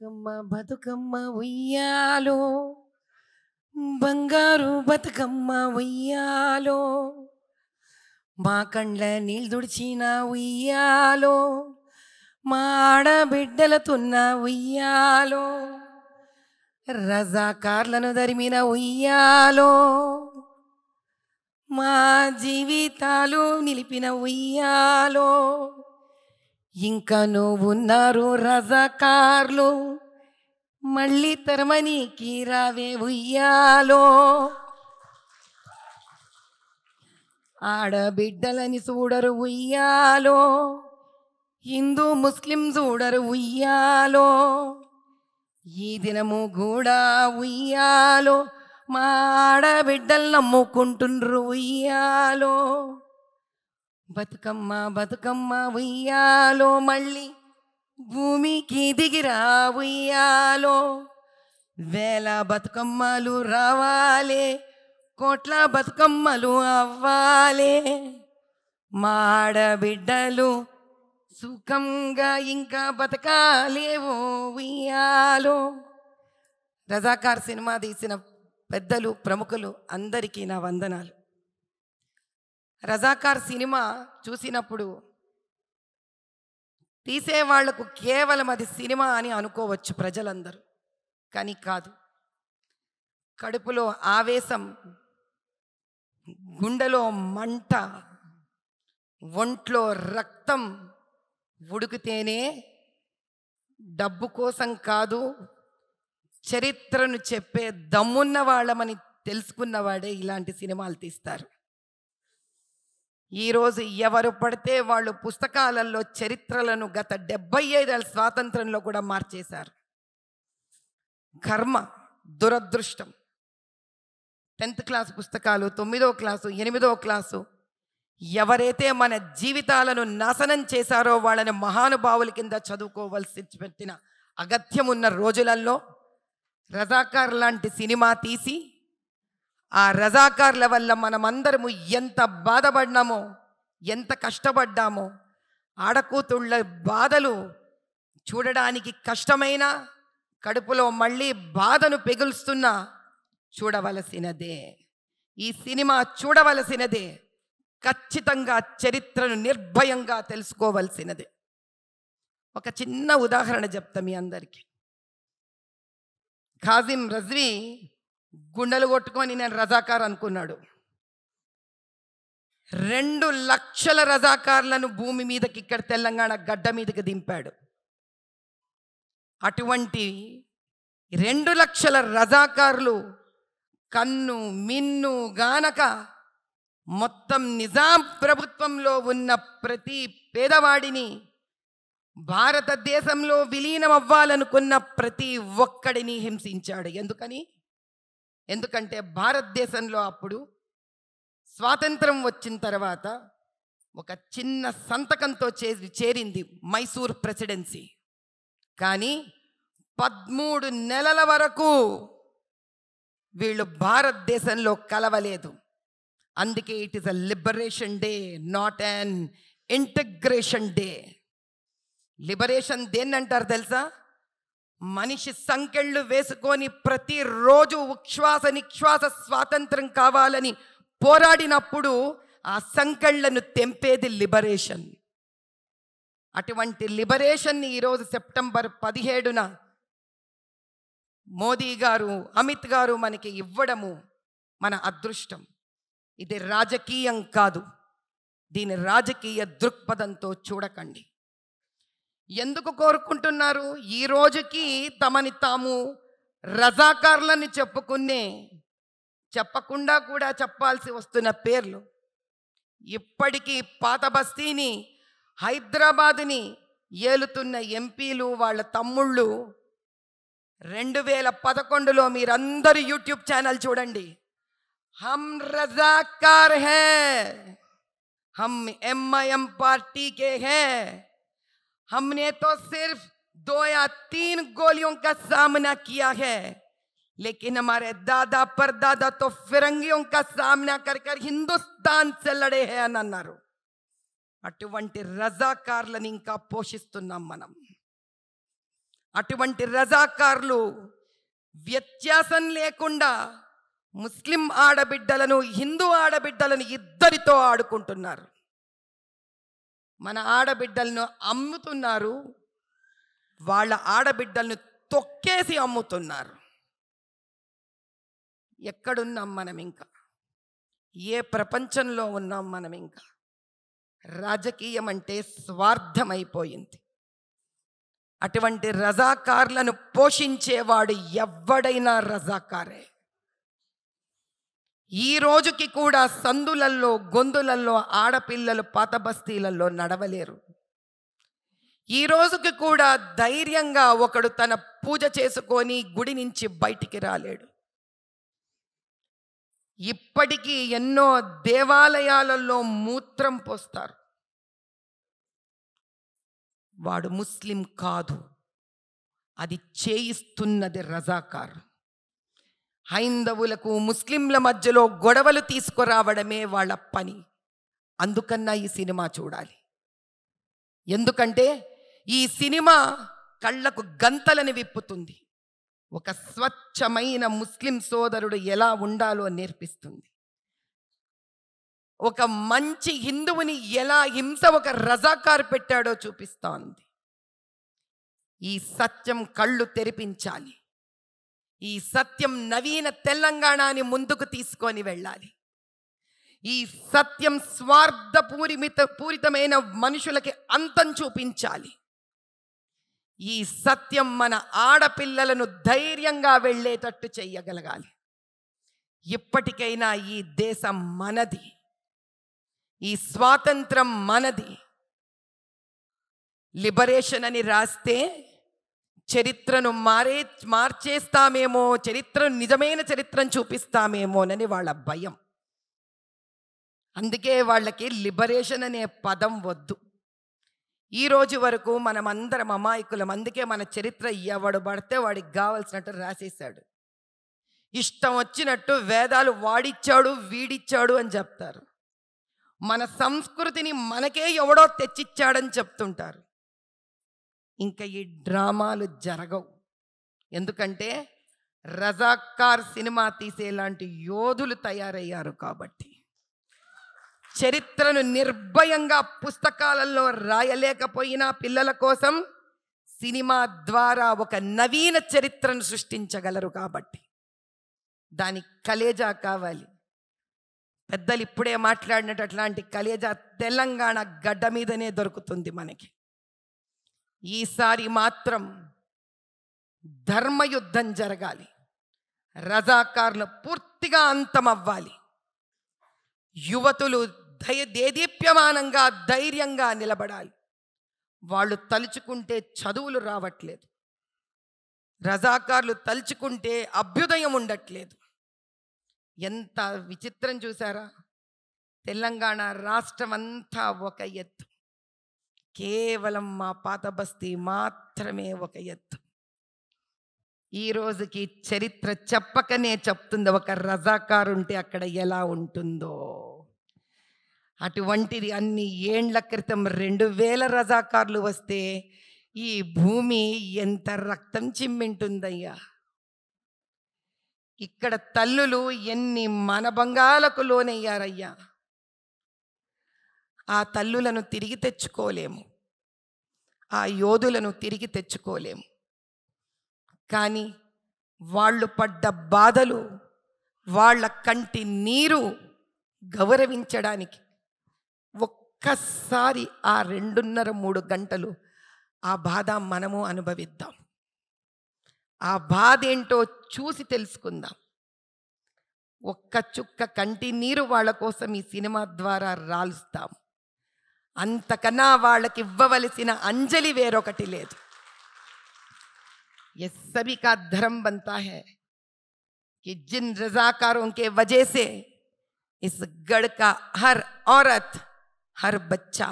బతుకమ్మ బతుకమ్మ ఉయ్యాలో బంగారు బతుకమ్మ ఉయ్యాలో మా కండ్ల నీళ్ళు దుడిచిన ఉయ్యాలో మా ఆడబిడ్డలతున్న ఉయ్యాలో రజాకార్లను ధరిమిన ఉయ్యాలో మా జీవితాలు నిలిపిన ఉయ్యాలో ఇంకను ఉన్నారు రజకార్లు మళ్ళీ తరమని రావే ఉయ్యాలో ఆడబిడ్డలని చూడరు ఉయ్యాలో హిందూ ముస్లిం చూడరు ఉయ్యాలో ఈ దినము కూడా ఉయ్యాలో మా ఆడబిడ్డలు నమ్ముకుంటుండ్రు ఉయ్యాలో బతుకమ్మ బతుకమ్మ ఉయ్యాలో మళ్ళీ భూమికి దిగిరా ఉయ్యాలో వేల బతుకమ్మలు రావాలే కోట్ల బతుకమ్మలు అవ్వాలే మాడబిడ్డలు సుఖంగా ఇంకా బతకాలేవో ఉయ్యాలో రజాకార్ సినిమా తీసిన పెద్దలు ప్రముఖులు అందరికీ నా వందనాలు రజాకార్ సినిమా చూసినప్పుడు తీసేవాళ్లకు కేవలం అది సినిమా అని అనుకోవచ్చు ప్రజలందరూ కానీ కాదు కడుపులో ఆవేశం గుండెలో మంట ఒంట్లో రక్తం ఉడికితేనే డబ్బు కోసం కాదు చరిత్రను చెప్పే దమ్మున్న వాళ్ళమని తెలుసుకున్నవాడే ఇలాంటి సినిమాలు తీస్తారు ఈరోజు ఎవరు పడితే వాళ్ళు పుస్తకాలలో చరిత్రలను గత డెబ్బై ఐదేళ్ళ స్వాతంత్రంలో కూడా మార్చేశారు కర్మ దురదృష్టం టెన్త్ క్లాస్ పుస్తకాలు తొమ్మిదో క్లాసు ఎనిమిదో క్లాసు ఎవరైతే మన జీవితాలను నాశనం చేశారో వాళ్ళని మహానుభావుల కింద చదువుకోవాల్సి పెట్టిన అగత్యం ఉన్న రోజులలో రజాకార్ లాంటి సినిమా తీసి ఆ రజాకార్ల వల్ల మనమందరము ఎంత బాధపడినామో ఎంత కష్టపడ్డామో ఆడకూతుళ్ళ బాధలు చూడడానికి కష్టమైన కడుపులో మళ్ళీ బాధను పెగులుస్తున్నా చూడవలసినదే ఈ సినిమా చూడవలసినదే ఖచ్చితంగా చరిత్రను నిర్భయంగా తెలుసుకోవలసినదే ఒక చిన్న ఉదాహరణ చెప్తా మీ అందరికీ ఖాజిం రజ్వీ గుండెలు కొట్టుకొని నేను రజాకార్ అనుకున్నాడు రెండు లక్షల రజాకార్లను భూమి మీదకి ఇక్కడ తెలంగాణ గడ్డ మీదకి దింపాడు అటువంటి రెండు లక్షల రజాకారులు కన్ను మిన్ను గానక మొత్తం నిజాం ప్రభుత్వంలో ఉన్న ప్రతి పేదవాడిని భారతదేశంలో విలీనం అవ్వాలనుకున్న ప్రతి ఒక్కడిని హింసించాడు ఎందుకని ఎందుకంటే భారతదేశంలో అప్పుడు స్వాతంత్రం వచ్చిన తర్వాత ఒక చిన్న సంతకంతో చే చేరింది మైసూర్ ప్రెసిడెన్సీ కానీ పదమూడు నెలల వరకు వీళ్ళు భారతదేశంలో కలవలేదు అందుకే it is a liberation day not an integration day liberation దేన్ని అంటారు తెలుసా మనిషి సంకెళ్ళు వేసుకొని ప్రతిరోజు ఉచ్ఛ్వాస నిశ్వాస స్వాతంత్రం కావాలని పోరాడినప్పుడు ఆ సంకెళ్లను తెంపేది లిబరేషన్ అటువంటి లిబరేషన్ని ఈరోజు సెప్టెంబర్ పదిహేడున మోదీ గారు అమిత్ గారు మనకి ఇవ్వడము మన అదృష్టం ఇది రాజకీయం కాదు దీని రాజకీయ దృక్పథంతో చూడకండి ఎందుకు కోరుకుంటున్నారు ఈ రోజుకి తమని తాము రజాకార్లని చెప్పుకునే చెప్పకుండా కూడా చెప్పాల్సి వస్తున్న పేర్లు ఇప్పటికీ పాత బస్తీని హైదరాబాద్ని ఏలుతున్న ఎంపీలు వాళ్ళ తమ్ముళ్ళు రెండు వేల పదకొండులో మీరందరూ యూట్యూబ్ ఛానల్ చూడండి హమ్ రజాకార్ హే హమ్ ఎంఐఎం పార్టీ కే హే हमने तो सिर्फ दो या तीन गोलियों का सामना किया है लेकिन हमारे दादा परदादा तो फिरंगियों का सामना कर कर హిందుస్థాన్ से लड़े हैं అని అన్నారు అటువంటి రజాకారులను ఇంకా పోషిస్తున్నాం మనం అటువంటి రజాకారులు వ్యత్యాసం లేకుండా ముస్లిం ఆడబిడ్డలను హిందూ ఆడబిడ్డలను ఇద్దరితో ఆడుకుంటున్నారు మన ఆడబిడ్డలను అమ్ముతున్నారు వాళ్ళ ఆడబిడ్డలను తొక్కేసి అమ్ముతున్నారు ఎక్కడున్నాం మనం ఇంకా ఏ ప్రపంచంలో ఉన్నాం మనం ఇంకా రాజకీయం అంటే స్వార్థమైపోయింది అటువంటి రజాకార్లను పోషించేవాడు ఎవ్వడైనా రజాకారే ఈ రోజుకి కూడా సందులల్లో గొంతులల్లో ఆడపిల్లలు పాతబస్తీలలో నడవలేరు ఈ రోజుకి కూడా ధైర్యంగా ఒకడు తన పూజ చేసుకొని గుడి నుంచి బయటికి రాలేడు ఇప్పటికీ ఎన్నో దేవాలయాలలో మూత్రం పోస్తారు వాడు ముస్లిం కాదు అది చేయిస్తున్నది రజాకారు హైందవులకు ముస్లింల మధ్యలో గొడవలు తీసుకురావడమే వాళ్ళ పని అందుకన్నా ఈ సినిమా చూడాలి ఎందుకంటే ఈ సినిమా కళ్ళకు గంతలని విప్పుతుంది ఒక స్వచ్ఛమైన ముస్లిం సోదరుడు ఎలా ఉండాలో నేర్పిస్తుంది ఒక మంచి హిందువుని ఎలా హింస ఒక రజాకారు పెట్టాడో చూపిస్తోంది ఈ సత్యం కళ్ళు తెరిపించాలి ఈ సత్యం నవీన తెలంగాణని ముందుకు తీసుకొని వెళ్ళాలి ఈ సత్యం స్వార్థ పూరిమిత పూరితమైన మనుషులకి అంతం చూపించాలి ఈ సత్యం మన ఆడపిల్లలను ధైర్యంగా వెళ్ళేటట్టు చెయ్యగలగాలి ఇప్పటికైనా ఈ దేశం మనది ఈ స్వాతంత్రం మనది లిబరేషన్ అని రాస్తే చరిత్రను మారే మార్చేస్తామేమో చరిత్ర నిజమైన చరిత్రను చూపిస్తామేమోనని వాళ్ళ భయం అందుకే వాళ్ళకి లిబరేషన్ అనే పదం వద్దు ఈ రోజు వరకు మనమందరం అమాయకులం అందుకే మన చరిత్ర ఎవడు పడితే వాడికి కావలసినట్టు రాసేశాడు ఇష్టం వచ్చినట్టు వేదాలు వాడిచ్చాడు వీడిచ్చాడు అని చెప్తారు మన సంస్కృతిని మనకే ఎవడో తెచ్చిచ్చాడని చెప్తుంటారు ఇంకా ఈ డ్రామాలు జరగవు ఎందుకంటే రజాకార్ సినిమా తీసేలాంటి యోధులు తయారయ్యారు కాబట్టి చరిత్రను నిర్భయంగా పుస్తకాలలో రాయలేకపోయినా పిల్లల కోసం సినిమా ద్వారా ఒక నవీన చరిత్రను సృష్టించగలరు కాబట్టి దాని కలేజా కావాలి పెద్దలు ఇప్పుడే మాట్లాడినట్టు అట్లాంటి కలేజా తెలంగాణ గడ్డ మీదనే దొరుకుతుంది మనకి ఈసారి మాత్రం ధర్మయుద్ధం జరగాలి రజాకారులు పూర్తిగా అంతమవ్వాలి యువతులు దయ దేదీప్యమానంగా ధైర్యంగా నిలబడాలి వాళ్ళు తలుచుకుంటే చదువులు రావట్లేదు రజాకారులు తలుచుకుంటే అభ్యుదయం ఉండట్లేదు ఎంత విచిత్రం చూసారా తెలంగాణ రాష్ట్రం అంతా ఒక ఎత్తు కేవలం మా పాత బస్తీ మాత్రమే ఒక ఎత్తు ఈ రోజుకి చరిత్ర చెప్పకనే చెప్తుంది ఒక రజాకారు ఉంటే అక్కడ ఎలా ఉంటుందో అటువంటిది అన్ని ఏండ్ల క్రితం రెండు వేల రజాకారులు వస్తే ఈ భూమి ఎంత రక్తం చిమ్మింటుందయ్యా ఇక్కడ తల్లులు ఎన్ని మనబంగాలకు లోనయ్యారయ్యా ఆ తల్లులను తిరిగి తెచ్చుకోలేము ఆ యోధులను తిరిగి తెచ్చుకోలేము కానీ వాళ్ళు పడ్డ బాధలు వాళ్ళ కంటి నీరు గౌరవించడానికి ఒక్కసారి ఆ రెండున్నర మూడు గంటలు ఆ బాధ మనము అనుభవిద్దాం ఆ బాధ ఏంటో చూసి తెలుసుకుందాం ఒక్క చుక్క కంటి నీరు వాళ్ళ కోసం ఈ సినిమా ద్వారా రాలుస్తాం అంతకన్నా వాళ్ళకి ఇవ్వవలసిన అంజలి వేరొకటి లేదు सभी का धर्म बनता है कि जिन रजाकारों के वजह से इस गढ़ का हर औरत हर बच्चा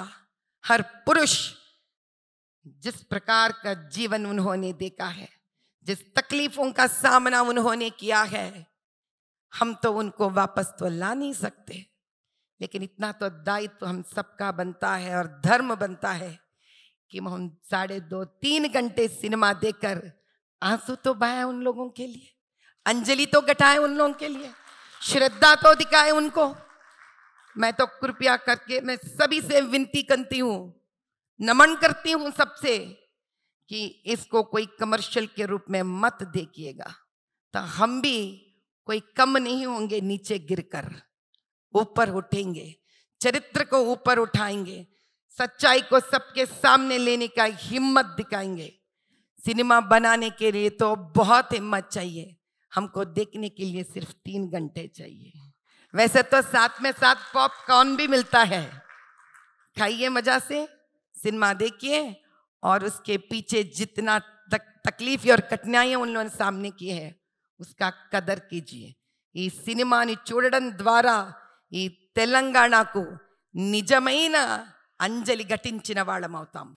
हर पुरुष जिस प्रकार का जीवन उन्होंने देखा है जिस तकलीफों का सामना उन्होंने किया है हम तो उनको वापस तो ला नहीं सकते लेकिन इतना तो दायित्व तो हम सबका बनता है और धर्म बनता है कि हम साढ़े दो तीन घंटे सिनेमा देकर आंसू तो बहाए उन लोगों के लिए अंजलि तो घटाए उन लोगों के लिए श्रद्धा तो दिखाए उनको मैं तो कृपया करके मैं सभी से विनती करती हूँ नमन करती हूँ सबसे कि इसको कोई कमर्शियल के रूप में मत देखिएगा तो हम भी कोई कम नहीं होंगे नीचे गिरकर ऊपर उठेंगे चरित्र को ऊपर उठाएंगे सच्चाई को सबके सामने लेने का हिम्मत दिखाएंगे सिनेमा बनाने के लिए तो बहुत हिम्मत चाहिए हमको देखने के लिए सिर्फ तीन घंटे चाहिए वैसे तो साथ में साथ पॉपकॉर्न भी मिलता है खाइए मजा से सिनेमा देखिए और उसके पीछे जितना तक, तकलीफ और कठिनाइयाँ उन लोगों ने सामने की है उसका कदर कीजिए ये सिनेमा ने చూడడం द्वारा ఈ తెలంగాణకు నిజమైన అంజలి ఘటించిన వాళ్ళమవుతాం